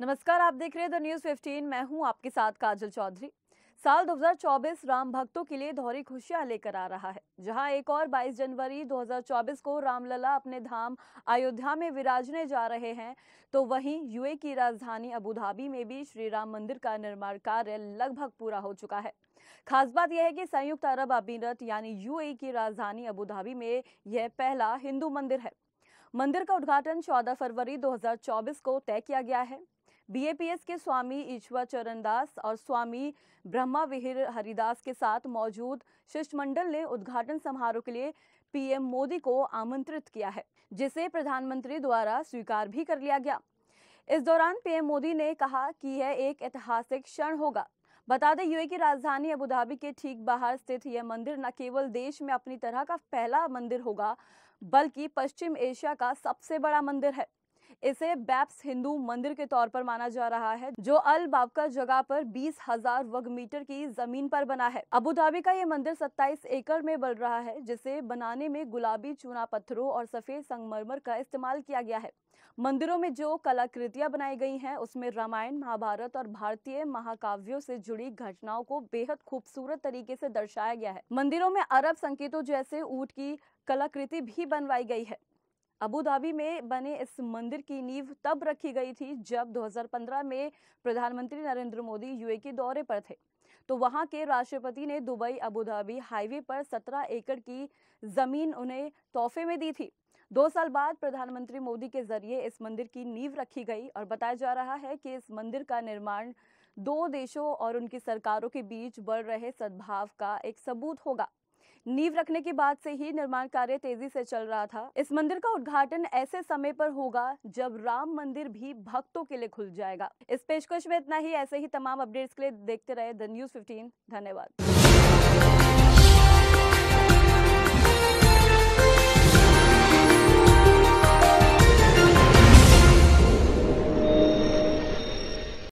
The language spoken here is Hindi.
नमस्कार आप देख रहे हैं द न्यूज 15 मैं हूं आपके साथ काजल चौधरी साल 2024 राम भक्तों के लिए दोहरी खुशियां लेकर आ रहा है जहां एक और 22 जनवरी 2024 को रामलला अपने धाम अयोध्या में विराजने जा रहे हैं तो वहीं यूए की राजधानी अबुधाबी में भी श्री राम मंदिर का निर्माण कार्य लगभग पूरा हो चुका है खास बात यह है कि संयुक्त अरब अमीरत यानी यू की राजधानी अबुधाबी में यह पहला हिंदू मंदिर है मंदिर का उद्घाटन 14 फरवरी 2024 को तय किया गया है बीएपीएस के स्वामी ईश्वर चरण दास और स्वामी ब्रह्मा विहिर हरिदास के साथ मौजूद शिष्टमंडल ने उद्घाटन समारोह के लिए पीएम मोदी को आमंत्रित किया है जिसे प्रधानमंत्री द्वारा स्वीकार भी कर लिया गया इस दौरान पीएम मोदी ने कहा कि यह एक ऐतिहासिक क्षण होगा बता दें यूए की राजधानी अबुधाबी के ठीक बाहर स्थित यह मंदिर न केवल देश में अपनी तरह का पहला मंदिर होगा बल्कि पश्चिम एशिया का सबसे बड़ा मंदिर है इसे बैप्स हिंदू मंदिर के तौर पर माना जा रहा है जो अल बाबका जगह पर बीस हजार वर्ग मीटर की जमीन पर बना है अबू धाबी का ये मंदिर 27 एकड़ में बन रहा है जिसे बनाने में गुलाबी चूना पत्थरों और सफेद संगमरमर का इस्तेमाल किया गया है मंदिरों में जो कलाकृतियां बनाई गई हैं उसमें रामायण महाभारत और भारतीय महाकाव्यों से जुड़ी घटनाओं को बेहद खूबसूरत तरीके से दर्शाया गया है मंदिरों में अरब संकेतों जैसे ऊट की कलाकृति भी बनवाई गई है अबू धाबी में बने इस मंदिर की नींव तब रखी गई थी जब 2015 में प्रधानमंत्री नरेंद्र मोदी यूए के दौरे पर थे तो वहां के राष्ट्रपति ने दुबई अबू धाबी हाईवे पर 17 एकड़ की जमीन उन्हें तोहफे में दी थी दो साल बाद प्रधानमंत्री मोदी के जरिए इस मंदिर की नींव रखी गई और बताया जा रहा है कि इस मंदिर का निर्माण दो देशों और उनकी सरकारों के बीच बढ़ रहे सद्भाव का एक सबूत होगा नींव रखने के बाद से ही निर्माण कार्य तेजी से चल रहा था इस मंदिर का उद्घाटन ऐसे समय पर होगा जब राम मंदिर भी भक्तों के लिए खुल जाएगा इस पेशकश में इतना ही ऐसे ही तमाम अपडेट्स के लिए देखते रहे द न्यूज फिफ्टीन धन्यवाद